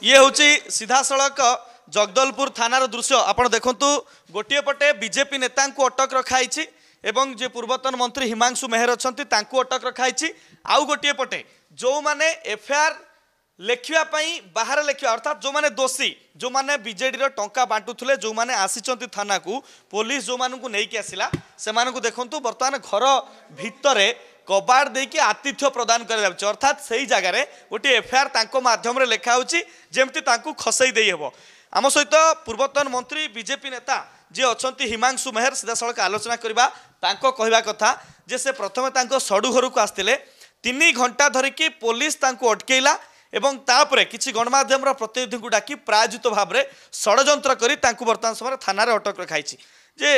ଇଏ ହେଉଛି ସିଧାସଳଖ ଜଗଦଲପୁର ଥାନାର ଦୃଶ୍ୟ ଆପଣ ଦେଖନ୍ତୁ ଗୋଟିଏ ପଟେ ବିଜେପି ନେତାଙ୍କୁ ଅଟକ ରଖାଯାଇଛି ଏବଂ ଯେ ପୂର୍ବତନ ମନ୍ତ୍ରୀ ହିମାଂଶୁ ମେହେର ଅଛନ୍ତି ତାଙ୍କୁ ଅଟକ ରଖାଯାଇଛି ଆଉ ଗୋଟିଏ ପଟେ ଯେଉଁମାନେ ଏଫଆଇଆର୍ ଲେଖିବା ପାଇଁ ବାହାରେ ଲେଖିବା ଅର୍ଥାତ୍ ଯେଉଁମାନେ ଦୋଷୀ ଯେଉଁମାନେ ବିଜେଡ଼ିର ଟଙ୍କା ବାଣ୍ଟୁଥିଲେ ଯେଉଁମାନେ ଆସିଛନ୍ତି ଥାନାକୁ ପୋଲିସ ଯେଉଁମାନଙ୍କୁ ନେଇକି ଆସିଲା ସେମାନଙ୍କୁ ଦେଖନ୍ତୁ ବର୍ତ୍ତମାନ ଘର ଭିତରେ কবাট দিয়ে আতিথ্য প্রদান করা যাচ্ছে অর্থাৎ সেই জায়গায় গোটি এফআইআর তাঁর মাধ্যমে লেখা হচ্ছে যেমি তাঁকু খসাই দিয়ে হব আম সহিত পূর্বতন মন্ত্রী বিজেপি নেতা যে অনেক হিমাংশু মেহের সিধাসলখ আলোচনা করা তাঁক কহা কথা যে সে প্রথমে তাঁর সড়ু ঘরক আসলে তিন ঘণ্টা ধরিকি পুলিশ তাঁকু অটকাইলা এবং তাপরে কিছু গণমাধ্যমর প্রতিনিধি ডাকি প্রায়োজিত ভাবে ষড়যন্ত্র করে তাঁকু বর্তমান সময় থানার অটক রখাইছি যে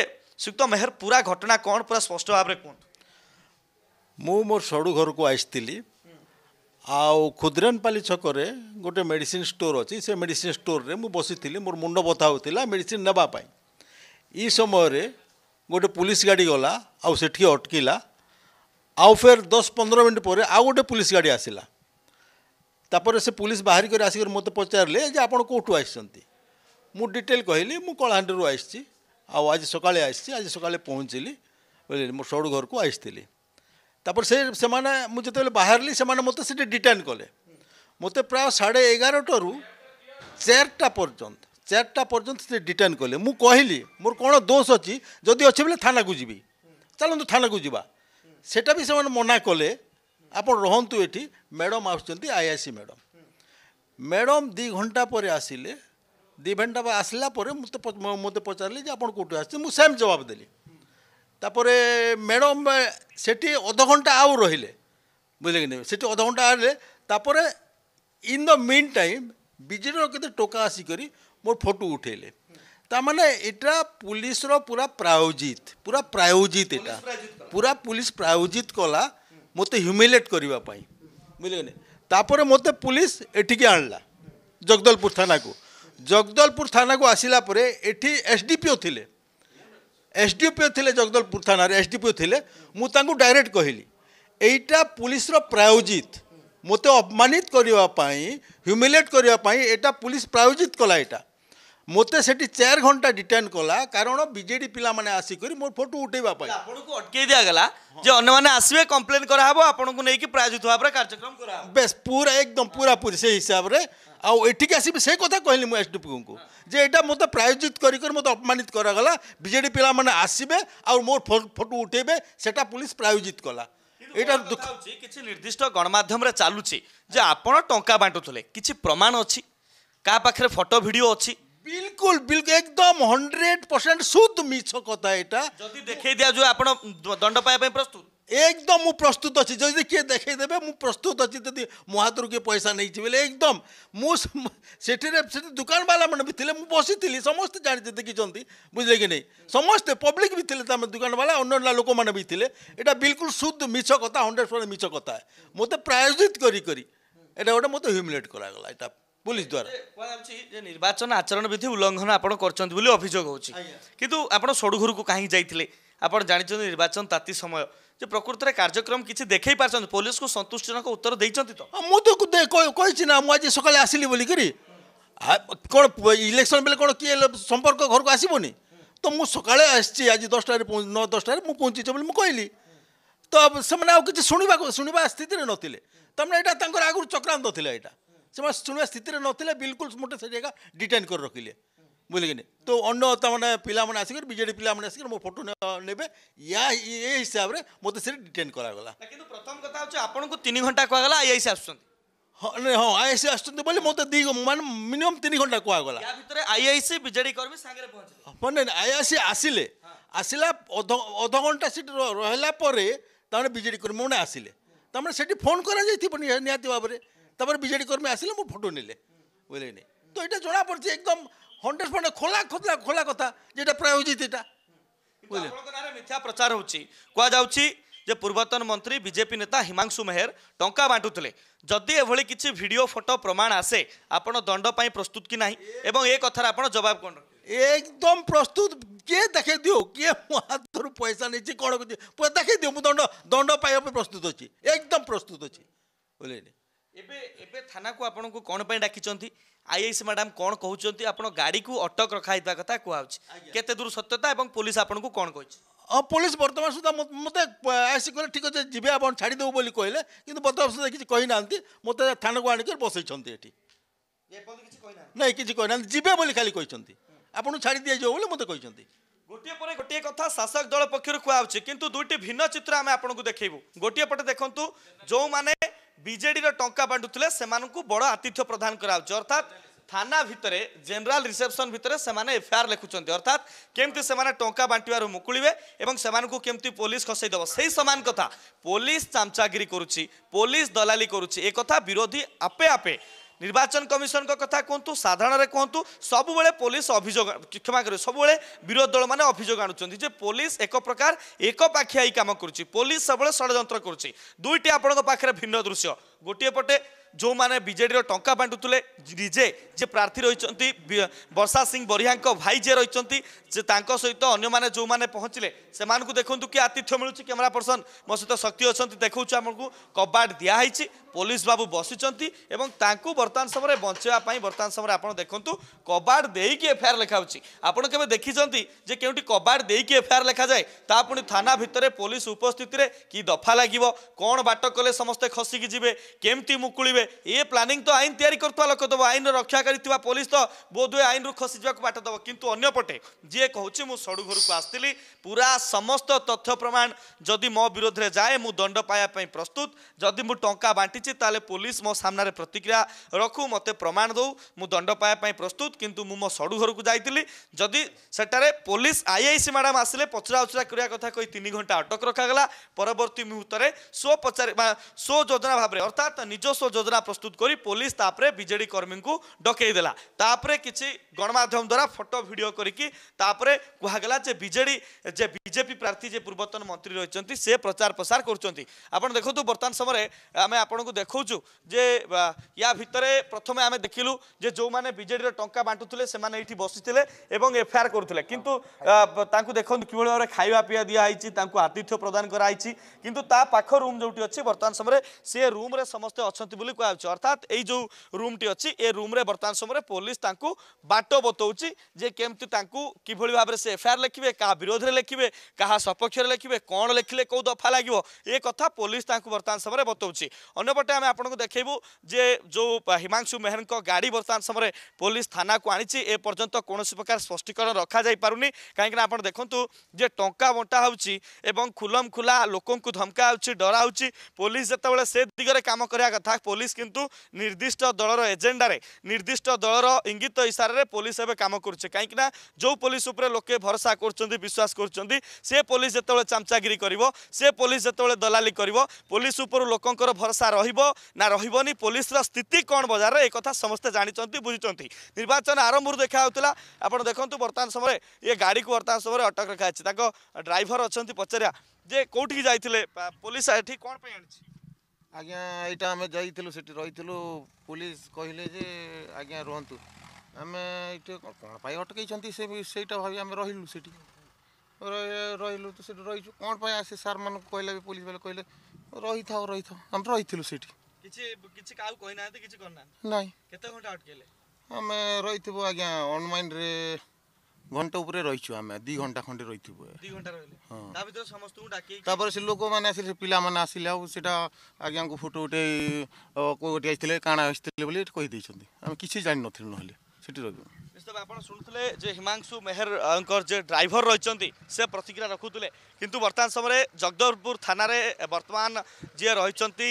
সুক্ত মেহের পুরা ঘটনা কণ পুরা স্পষ্ট ভাবে কুহতু मु मोर सड़ू घर को आसती आद्रेनपाली छक गोटे मेडिसिन स्टोर अच्छी से मेडिसिन स्टोर में मुझे बसी मोर मुंड बता बताऊला मेडिसीन नापी ई समय गोटे पुलिस गाड़ी गला आठ अटकला आउ फेर दस पंद्रह मिनट पर आ गए पुलिस गाड़ी आसला तापर से पुलिस बाहर कर आसिक मत पचारे आपत कौटू आटेल कहली मुझे कलाहां आसी आज सका आज सका पहुँचली बुझे मो सड़ घर को आसती ତାପରେ ସେ ସେମାନେ ମୁଁ ଯେତେବେଳେ ବାହାରିଲି ସେମାନେ ମୋତେ ସେଠି ଡିଟେନ୍ କଲେ ମୋତେ ପ୍ରାୟ ସାଢ଼େ ଏଗାରଟାରୁ ଚାରିଟା ପର୍ଯ୍ୟନ୍ତ ଚାରିଟା ପର୍ଯ୍ୟନ୍ତ ସେ ଡିଟେନ୍ କଲେ ମୁଁ କହିଲି ମୋର କ'ଣ ଦୋଷ ଅଛି ଯଦି ଅଛି ବୋଲେ ଥାନାକୁ ଯିବି ଚାଲନ୍ତୁ ଥାନାକୁ ଯିବା ସେଟା ବି ସେମାନେ ମନା କଲେ ଆପଣ ରହନ୍ତୁ ଏଠି ମ୍ୟାଡ଼ମ୍ ଆସୁଛନ୍ତି ଆଇଆଇସି ମ୍ୟାଡ଼ମ୍ ମ୍ୟାଡ଼ମ୍ ଦୁଇ ଘଣ୍ଟା ପରେ ଆସିଲେ ଦୁଇ ଘଣ୍ଟା ଆସିଲା ପରେ ମୋତେ ମୋତେ ପଚାରିଲେ ଯେ ଆପଣ କେଉଁଠୁ ଆସିଛନ୍ତି ମୁଁ ସେମ୍ ଜବାବ ଦେଲି ତାପରେ ମ୍ୟାଡ଼ମ୍ ସେଠି ଅଧଘଣ୍ଟା ଆଉ ରହିଲେ ବୁଝିଲେ କି ନାହିଁ ସେଠି ଅଧଘଣ୍ଟା ରହିଲେ ତାପରେ ଇନ୍ ଦ ମିନ୍ ଟାଇମ୍ ବିଜେଡ଼ିର କେତେ ଟୋକା ଆସିକରି ମୋର ଫଟୋ ଉଠେଇଲେ ତାମାନେ ଏଇଟା ପୁଲିସର ପୁରା ପ୍ରାୟୋଜିତ ପୁରା ପ୍ରାୟୋଜିତ ଏଇଟା ପୁରା ପୁଲିସ ପ୍ରାୟୋଜିତ କଲା ମୋତେ ହ୍ୟୁମିଲେଟ୍ କରିବା ପାଇଁ ବୁଝିଲେ କି ନାହିଁ ତାପରେ ମୋତେ ପୁଲିସ ଏଠିକି ଆଣିଲା ଜଗଦଲପୁର ଥାନାକୁ ଜଗଦଲପୁର ଥାନାକୁ ଆସିଲା ପରେ ଏଠି ଏସ୍ ଡି ପି ଓ ଥିଲେ ଏସ୍ଡିପିଓ ଥିଲେ ଜଗଦଲପୁର ଥାନାରେ ଏସ୍ଡିପିଓ ଥିଲେ ମୁଁ ତାଙ୍କୁ ଡାଇରେକ୍ଟ କହିଲି ଏଇଟା ପୁଲିସର ପ୍ରାୟୋଜିତ ମୋତେ ଅପମାନିତ କରିବା ପାଇଁ ହ୍ୟୁମିଲେଟ୍ କରିବା ପାଇଁ ଏଇଟା ପୁଲିସ ପ୍ରାୟୋଜିତ କଲା ଏଇଟା ମୋତେ ସେଠି ଚାରି ଘଣ୍ଟା ଡିଟେନ୍ କଲା କାରଣ ବିଜେଡି ପିଲାମାନେ ଆସିକରି ମୋ ଫଟୋ ଉଠେଇବା ପାଇଁ ଆପଣଙ୍କୁ ଅଟକେଇ ଦିଆଗଲା ଯେ ଅନ୍ୟମାନେ ଆସିବେ କମ୍ପ୍ଲେନ୍ କରାହେବ ଆପଣଙ୍କୁ ନେଇକି ପ୍ରାୟୋଜିତ ଭାବରେ କାର୍ଯ୍ୟକ୍ରମ କରାହେବ ବେସ୍ ପୁରା ଏକଦମ ପୁରା ପୁରୀ ସେଇ ହିସାବରେ ଆଉ ଏଠିକି ଆସିବି ସେ କଥା କହିଲି ମୁଁ ଏସ୍ଡିପିଙ୍କୁ ଯେ ଏଇଟା ମୋତେ ପ୍ରାୟୋଜିତ କରି କରି ମୋତେ ଅପମାନିତ କରାଗଲା ବିଜେଡି ପିଲାମାନେ ଆସିବେ ଆଉ ମୋ ଫଟୋ ଉଠେଇବେ ସେଟା ପୁଲିସ ପ୍ରାୟୋଜିତ କଲା ଏଇଟା ଦୁଃଖ କିଛି ନିର୍ଦ୍ଦିଷ୍ଟ ଗଣମାଧ୍ୟମରେ ଚାଲୁଛି ଯେ ଆପଣ ଟଙ୍କା ବାଣ୍ଟୁଥିଲେ କିଛି ପ୍ରମାଣ ଅଛି କାହା ପାଖରେ ଫଟୋ ଭିଡ଼ିଓ ଅଛି বিলকুল বিলকুল একদম হন্ড্রেড পরসেন্ট শুদ্ধ মিছ কথা এটা যদি দেখে দিয়া যায় আপনার দণ্ড পাওয়া প্রস্তুত একদম মু প্রস্তুত আছি যদি কে দেখে দেবে মু প্রস্তুত আছি যদি মো হাতর কে পয়সা নেইছি বলে একদম মু সেটিরে সেটি দোকান বালা মানে বি থিলে মু বসিছিলি সমস্তে জানিছে দেখিছন্তি বুঝলে কি নেই সমস্ত সমস্তে পব্লিক বি দোকান বালা অন্য অন্যান্য লোক মানে বি এটা বিলকুল শুদ্ধ মিছ কথা হন্ড্রেড পার্সেন্ট মিছ কথা মতে প্রায়োজিত করি করি এটা গোটে মতো হিউমিলেট করা গলা এটা पुलिसद्वारा कुरा चाहिँ निर्वाचन आचरणविधि उल्लङ्घन आउँछ गरिन्छ भने अभियोग हुन्छ कि आप सोडुको काहीँ जाइ जाने निर्वाचन ताति समय प्रकृतिले कार्यक्रम कि देखै पार पोलिसको सन्तुष्टजनक उत्तर दिन्छ त म त सक्ल आसि बोलिक इलेक्सन बेला कि सम्पर्क घरको आसो नि त म सक्छु आज दसटा नसटार म पहुछ भने म कि तिमी शुवा स्थितिले नै तर आग्र चक्रान्त एटा से ଶୁଣିବା ସ୍ଥିତିରେ ନଥିଲେ ବିଲକୁଲ ମୋତେ ସେ ଜାଗା ଡିଟେନ୍ କରି ରଖିଲେ ବୁଝିଲେ କି ତ ଅନ୍ୟ ତାମାନେ ପିଲାମାନେ ଆସିକରି ବିଜେଡ଼ି ପିଲାମାନେ ଆସିକରି ମୋ ଫଟୋ ନେବେ ୟା ଏ ହିସାବରେ ମୋତେ ସେଠି ଡିଟେନ୍ କରାଗଲା କିନ୍ତୁ ପ୍ରଥମ କଥା ହେଉଛି ଆପଣଙ୍କୁ ତିନି ଘଣ୍ଟା କୁହାଗଲା ଆଇଆଇସି ଆସୁଛନ୍ତି ହଁ ହଁ ଆଇଆଇସି ଆସୁଛନ୍ତି ବୋଲି ମୋତେ ଦୁଇ ମାନେ ମିନିମମ୍ ତିନି ଘଣ୍ଟା କୁହାଗଲା ୟା ଭିତରେ ଆଇଆଇସି ବିଜେଡ଼ି କର୍ମୀ ସାଙ୍ଗରେ ପହଞ୍ଚିଲେ ଆଇଆଇସି ଆସିଲେ ଆସିଲା ଅଧ ଅଧଘଣ୍ଟା ସେଠି ରହିଲା ପରେ ତାମାନେ ବିଜେଡ଼ି କର୍ମୀମାନେ ଆସିଲେ ତାମାନେ ସେଠି ଫୋନ୍ କରାଯାଇଥିବ ନିହାତି ଭାବରେ তারপরে বিজেডি কর্মী আসলে মো ফটো নেলে বুঝলেনি তো এটা জনা পড়ছে একদম হন্ড্রেড পার্সেন্ট খোলা খোলা খোলা কথা যেটা প্রায় উচিত এটা বুঝলে মিথ্যা প্রচার হচ্ছে কুযাচ্ছে যে পূর্বতন মন্ত্রী বিজেপি নেতা হিমাংশু মেহের টঙ্কা বাটুলে যদি এভাবে কিছু ভিডিও ফটো প্রমাণ আসে আপনার দণ্ড পাই প্রস্তুত কি না এবং এ কথার আপনার জবাব কোণ একদম প্রস্তুত কে দেখে দিও কে হাতর পয়সা নিয়েছি কোণ দেখে দিও দণ্ড দণ্ড পাই প্রস্তুত অছি একদম প্রস্তুত অছি বুঝলেনি ଏବେ ଏବେ ଥାନାକୁ ଆପଣଙ୍କୁ କ'ଣ ପାଇଁ ଡାକିଛନ୍ତି ଆଇଆଇସି ମ୍ୟାଡ଼ାମ୍ କ'ଣ କହୁଛନ୍ତି ଆପଣ ଗାଡ଼ିକୁ ଅଟକ ରଖାହେଇଥିବା କଥା କୁହାହେଉଛି କେତେ ଦୂର ସତ୍ୟତା ଏବଂ ପୋଲିସ ଆପଣଙ୍କୁ କ'ଣ କହିଛି ହଁ ପୋଲିସ ବର୍ତ୍ତମାନ ସୁଦ୍ଧା ମୋତେ ଆଇସି କହିଲେ ଠିକ୍ ଅଛି ଯିବେ ଆପଣ ଛାଡ଼ିଦେବୁ ବୋଲି କହିଲେ କିନ୍ତୁ ବର୍ତ୍ତମାନ ସୁଦ୍ଧା କିଛି କହିନାହାନ୍ତି ମୋତେ ଥାନାକୁ ଆଣିକରି ବସେଇଛନ୍ତି ଏଠି ନାଇଁ କିଛି କହିନାହାନ୍ତି ଯିବେ ବୋଲି ଖାଲି କହିଛନ୍ତି ଆପଣଙ୍କୁ ଛାଡ଼ି ଦିଆଯିବ ବୋଲି ମୋତେ କହିଛନ୍ତି ଗୋଟିଏ ପରେ ଗୋଟିଏ କଥା ଶାସକ ଦଳ ପକ୍ଷରୁ କୁହାହେଉଛି କିନ୍ତୁ ଦୁଇଟି ଭିନ୍ନ ଚିତ୍ର ଆମେ ଆପଣଙ୍କୁ ଦେଖେଇବୁ ଗୋଟିଏ ପଟେ ଦେଖନ୍ତୁ ଯେଉଁମାନେ ବିଜେଡ଼ିର ଟଙ୍କା ବାଣ୍ଟୁଥିଲେ ସେମାନଙ୍କୁ ବଡ଼ ଆତିଥ୍ୟ ପ୍ରଦାନ କରାଯାଉଛି ଅର୍ଥାତ୍ থানা ভিতরে জেনারেল রিসেপশন ভিতরে সেমানে এফআইআর লেখুছেন অর্থাৎ কেমতি সেমানে টঙ্কা বাঁটিবার মুকুলিবে এবং সেমানকু কেমতি পুলিশ খসাই দেব সেই সমান কথা পুলিশ চামচাগিরি করুছি পুলিশ দলালি করুছি এ কথা বিরোধী আপে আপে ନିର୍ବାଚନ କମିଶନଙ୍କ କଥା କୁହନ୍ତୁ ସାଧାରଣରେ କୁହନ୍ତୁ ସବୁବେଳେ ପୋଲିସ ଅଭିଯୋଗ କ୍ଷମା କରିବେ ସବୁବେଳେ ବିରୋଧୀ ଦଳମାନେ ଅଭିଯୋଗ ଆଣୁଛନ୍ତି ଯେ ପୋଲିସ ଏକ ପ୍ରକାର ଏକପାଖିଆ ହିଁ କାମ କରୁଛି ପୋଲିସ ସବୁବେଳେ ଷଡ଼ଯନ୍ତ୍ର କରୁଛି ଦୁଇଟି ଆପଣଙ୍କ ପାଖରେ ଭିନ୍ନ ଦୃଶ୍ୟ ଗୋଟିଏ ପଟେ ଯେଉଁମାନେ ବିଜେଡ଼ିର ଟଙ୍କା ବାଣ୍ଟୁଥିଲେ ନିଜେ ଯେ ପ୍ରାର୍ଥୀ ରହିଛନ୍ତି ବର୍ଷା ସିଂ ବରିହାଙ୍କ ଭାଇ ଯିଏ ରହିଛନ୍ତି ଯେ ତାଙ୍କ ସହିତ ଅନ୍ୟମାନେ ଯେଉଁମାନେ ପହଞ୍ଚିଲେ ସେମାନଙ୍କୁ ଦେଖନ୍ତୁ କି ଆତିଥ୍ୟ ମିଳୁଛି କ୍ୟାମେରା ପର୍ସନ ମୋ ସହିତ ଶକ୍ତି ଅଛନ୍ତି ଦେଖାଉଛୁ ଆମକୁ କବାଟ ଦିଆହେଇଛି ପୋଲିସ ବାବୁ ବସିଛନ୍ତି ଏବଂ ତାଙ୍କୁ ବର୍ତ୍ତମାନ ସମୟରେ ବଞ୍ଚାଇବା ପାଇଁ ବର୍ତ୍ତମାନ ସମୟରେ ଆପଣ ଦେଖନ୍ତୁ କବାଟ ଦେଇକି ଏଫଆଇଆର୍ ଲେଖାହେଉଛି ଆପଣ କେବେ ଦେଖିଛନ୍ତି ଯେ କେଉଁଠି କବାଟ ଦେଇକି ଏଫଆଇଆର୍ ଲେଖାଯାଏ ତା ପୁଣି ଥାନା ଭିତରେ ପୋଲିସ ଉପସ୍ଥିତିରେ କି ଦଫା ଲାଗିବ କ'ଣ ବାଟ କଲେ ସମସ୍ତେ ଖସିକି ଯିବେ କେମିତି ମୁକୁଳିବେ ଇଏ ପ୍ଲାନିଂ ତ ଆଇନ ତିଆରି କରୁଥିବା ଲୋକ ଦେବ ଆଇନର ରକ୍ଷା କରିଥିବା ପୋଲିସ ତ ବୋଧହୁଏ ଆଇନରୁ ଖସିଯିବାକୁ ବାଟ ଦେବ କିନ୍ତୁ ଅନ୍ୟପଟେ ଯିଏ କହୁଛି ମୁଁ ସଡ଼ୁ ଘରକୁ ଆସିଥିଲି ପୁରା ସମସ୍ତ ତଥ୍ୟ ପ୍ରମାଣ ଯଦି ମୋ ବିରୋଧରେ ଯାଏ ମୁଁ ଦଣ୍ଡ ପାଇବା ପାଇଁ ପ୍ରସ୍ତୁତ ଯଦି ମୁଁ ଟଙ୍କା ବାଣ୍ଟିଛି ତାହେଲେ ପୋଲିସ ମୋ ସାମ୍ନାରେ ପ୍ରତିକ୍ରିୟା ରଖୁ ମୋତେ ପ୍ରମାଣ ଦେଉ ମୁଁ ଦଣ୍ଡ ପାଇବା ପାଇଁ ପ୍ରସ୍ତୁତ କିନ୍ତୁ ମୁଁ ମୋ ସଡ଼ୁ ଘରକୁ ଯାଇଥିଲି ଯଦି ସେଠାରେ ପୋଲିସ ଆଇଆଇସି ମ୍ୟାଡ଼ାମ୍ ଆସିଲେ ପଚରା ଉଚରା କରିବା କଥା କହି ତିନି ଘଣ୍ଟା ଅଟକ ରଖାଗଲା ପରବର୍ତ୍ତୀ ମୁହୂର୍ତ୍ତରେ ସ୍ୱ ପଚାରି ସ୍ୱ ଯୋଜନା ଭାବରେ ଅର୍ଥାତ୍ ସ୍ୱ ଯୋଜନା ଯୋଜନା ପ୍ରସ୍ତୁତ କରି ପୋଲିସ ତାପରେ ବିଜେଡ଼ି କର୍ମୀଙ୍କୁ ଡକେଇଦେଲା ତାପରେ କିଛି ଗଣମାଧ୍ୟମ ଦ୍ୱାରା ଫଟୋ ଭିଡ଼ିଓ କରିକି ତାପରେ କୁହାଗଲା ଯେ ବିଜେଡ଼ି ଯେ ବିଜେପି ପ୍ରାର୍ଥୀ ଯେ ପୂର୍ବତନ ମନ୍ତ୍ରୀ ରହିଛନ୍ତି ସେ ପ୍ରଚାର ପ୍ରସାର କରୁଛନ୍ତି ଆପଣ ଦେଖନ୍ତୁ ବର୍ତ୍ତମାନ ସମୟରେ ଆମେ ଆପଣଙ୍କୁ ଦେଖାଉଛୁ ଯେ ୟା ଭିତରେ ପ୍ରଥମେ ଆମେ ଦେଖିଲୁ ଯେ ଯେଉଁମାନେ ବିଜେଡ଼ିର ଟଙ୍କା ବାଣ୍ଟୁଥିଲେ ସେମାନେ ଏଇଠି ବସିଥିଲେ ଏବଂ ଏଫଆଇଆର୍ କରୁଥିଲେ କିନ୍ତୁ ତାଙ୍କୁ ଦେଖନ୍ତୁ କିଭଳି ଭାବରେ ଖାଇବା ପିଇବା ଦିଆହେଇଛି ତାଙ୍କୁ ଆତିଥ୍ୟ ପ୍ରଦାନ କରାହେଇଛି କିନ୍ତୁ ତା ପାଖ ରୁମ୍ ଯେଉଁଠି ଅଛି ବର୍ତ୍ତମାନ ସମୟରେ ସେ ରୁମ୍ରେ ସମସ୍ତେ ଅଛନ୍ତି ବୋଲି आसु अर्थात यही जो रूमटी अच्छी ए रूम्रे बर्तमान समय पुलिस बाट बतौची केमती कि भाव से एफआईआर लिखे क्या विरोध में लिखे क्या सपक्ष लिखे कौन लिखले कौ दफा लगे ये कथा पुलिस बर्तमान समय बतौची अंपटे आम आपको देखू जे जो हिमांशु मेहर गाड़ी बर्तमान समय पुलिस थाना को आनी एपर्यंत कौन प्रकार स्पष्टीकरण रखा जापारूनी कहीं आप देखु जे टा बंटा हो खुलम खुला लोक धमका डरा पुलिस जिते से दिगरे कम करवा कथा पुलिस पुस् कि निर्ष्ट दल र निर्दिष्ट निर्ष्ट दल र इङ्गित इसारे पोलिस एम गर्छ कहीँकना जो पुलिस उसले लोके भरोसा विश्वास गर्ुन सोलिस जति पुलिस गरसेब दलाली क्यो पुलिस उप लोकर भरोसा र पोलिस र स्थिति कन् बजार एक जाने बुझिन्छ निर्वाचन आरम्भरू देखाहेलाखु बर्तन समय गाड़ी को बर्तमान समय अटक रेखाइ ड्राइभर अहिले पचारा के को पोलिस एउटा ଆଜ୍ଞା ଏଇଟା ଆମେ ଯାଇଥିଲୁ ସେଠି ରହିଥିଲୁ ପୋଲିସ କହିଲେ ଯେ ଆଜ୍ଞା ରୁହନ୍ତୁ ଆମେ ଏଇଠି କ'ଣ ପାଇଁ ଅଟକେଇଛନ୍ତି ସେ ସେଇଟା ଭାବି ଆମେ ରହିଲୁ ସେଠି ରହିଲୁ ତ ସେଠି ରହିଛୁ କ'ଣ ପାଇଁ ଆସି ସାର୍ମାନଙ୍କୁ କହିଲେ ବି ପୋଲିସ ବାଲା କହିଲେ ରହିଥାଉ ରହିଥାଉ ଆମେ ରହିଥିଲୁ ସେଠି କିଛି କିଛି କାହାକୁ କହିନାହାନ୍ତି କିଛି କରିନାହାନ୍ତି ନାହିଁ କେତେ ଘଣ୍ଟା ଅଟକେଇଲେ ଆମେ ରହିଥିବୁ ଆଜ୍ଞା ଅନମାଇଣ୍ଡରେ ଘଣ୍ଟା ଉପରେ ରହିଛୁ ଆମେ ଦୁଇ ଘଣ୍ଟା ଖଣ୍ଡେ ରହିଥିବୁ ତାପରେ ସେ ଲୋକମାନେ ଆସିଲେ ସେ ପିଲାମାନେ ଆସିଲେ ଆଉ ସେଟା ଆଜ୍ଞାଙ୍କୁ ଫଟୋ ଗୋଟେ କେଉଁ ଗୋଟେ ଆସିଥିଲେ କାଣା ଆସିଥିଲେ ବୋଲି କହିଦେଇଛନ୍ତି ଆମେ କିଛି ଜାଣିନଥିଲୁ ନହେଲେ ସେଠି ରହିବୁ ଆପଣ ଶୁଣୁଥିଲେ ଯେ ହିମାଂଶୁ ମେହେରଙ୍କର ଯେ ଡ୍ରାଇଭର ରହିଛନ୍ତି ସେ ପ୍ରତିକ୍ରିୟା ରଖୁଥିଲେ କିନ୍ତୁ ବର୍ତ୍ତମାନ ସମୟରେ ଜଗଦଲପୁର ଥାନାରେ ବର୍ତ୍ତମାନ ଯିଏ ରହିଛନ୍ତି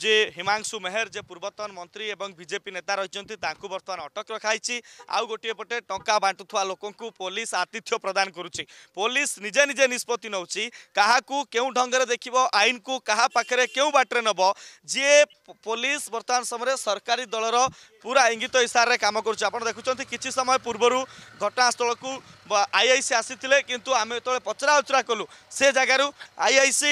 जे हिमांशु मेहर जे पूर्वतन मन्त्री एवं बीजेपी नेता रही बर्तमान अटक रखाई आउ गोटे पटे टा बाटुवा लोक पुलिस आतिथ्य प्रदान गर्ुची निजे निजे निष्पत्ति क्यों ढंग से देख आईन को क्या पाखे क्यों बाटे नब जी पुलिस बर्तमान समय सरकारी दलर पूरा पूरा इङ्गित इशारे काम कर देखुं कि समय घटनास्थल को ଆଇ ଆଇ ସି ଆସିଥିଲେ କିନ୍ତୁ ଆମେ ଯେତେବେଳେ ପଚରା ଉଚରା କଲୁ ସେ ଜାଗାରୁ ଆଇ ଆଇ ସି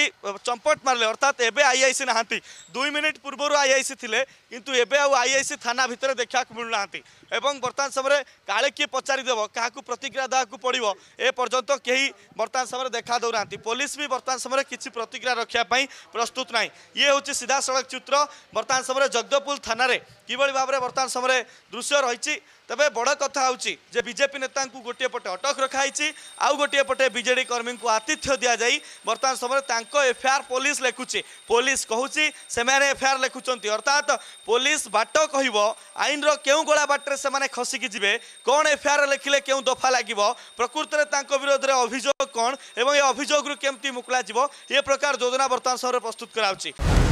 ଚମ୍ପଟ ମାରିଲେ ଅର୍ଥାତ୍ ଏବେ ଆଇ ଆଇ ସି ନାହାନ୍ତି ଦୁଇ ମିନିଟ୍ ପୂର୍ବରୁ ଆଇ ଆଇ ସି ଥିଲେ କିନ୍ତୁ ଏବେ ଆଉ ଆଇ ଆଇ ସି ଥାନା ଭିତରେ ଦେଖିବାକୁ ମିଳୁନାହାନ୍ତି ଏବଂ ବର୍ତ୍ତମାନ ସମୟରେ କାଳେ କିଏ ପଚାରିଦେବ କାହାକୁ ପ୍ରତିକ୍ରିୟା ଦେବାକୁ ପଡ଼ିବ ଏ ପର୍ଯ୍ୟନ୍ତ କେହି ବର୍ତ୍ତମାନ ସମୟରେ ଦେଖା ଦେଉନାହାନ୍ତି ପୋଲିସ ବି ବର୍ତ୍ତମାନ ସମୟରେ କିଛି ପ୍ରତିକ୍ରିୟା ରଖିବା ପାଇଁ ପ୍ରସ୍ତୁତ ନାହିଁ ଇଏ ହେଉଛି ସିଧାସଳଖ ଚିତ୍ର ବର୍ତ୍ତମାନ ସମୟରେ ଜଗଦପୁର ଥାନାରେ କିଭଳି ଭାବରେ ବର୍ତ୍ତମାନ ସମୟରେ ଦୃଶ୍ୟ ରହିଛି ତେବେ ବଡ଼ କଥା ହେଉଛି ଯେ ବିଜେପି ନେତାଙ୍କୁ ଗୋଟିଏ ପଟେ ଅଟକ ରଖାଯାଇଛି ଆଉ ଗୋଟିଏ ପଟେ ବିଜେଡ଼ି କର୍ମୀଙ୍କୁ ଆତିଥ୍ୟ ଦିଆଯାଇ ବର୍ତ୍ତମାନ ସମୟରେ ତାଙ୍କ ଏଫ୍ଆଇଆର୍ ପୋଲିସ ଲେଖୁଛି ପୋଲିସ କହୁଛି ସେମାନେ ଏଫ୍ଆଇଆର୍ ଲେଖୁଛନ୍ତି ଅର୍ଥାତ୍ ପୋଲିସ ବାଟ କହିବ ଆଇନର କେଉଁ ଗୋଳା ବାଟରେ ସେମାନେ ଖସିକି ଯିବେ କ'ଣ ଏଫ୍ଆଇଆର୍ ଲେଖିଲେ କେଉଁ ଦଫା ଲାଗିବ ପ୍ରକୃତରେ ତାଙ୍କ ବିରୋଧରେ ଅଭିଯୋଗ କ'ଣ ଏବଂ ଏ ଅଭିଯୋଗରୁ କେମିତି ମୁକୁଳାଯିବ ଏ ପ୍ରକାର ଯୋଜନା ବର୍ତ୍ତମାନ ସମୟରେ ପ୍ରସ୍ତୁତ କରାଯାଉଛି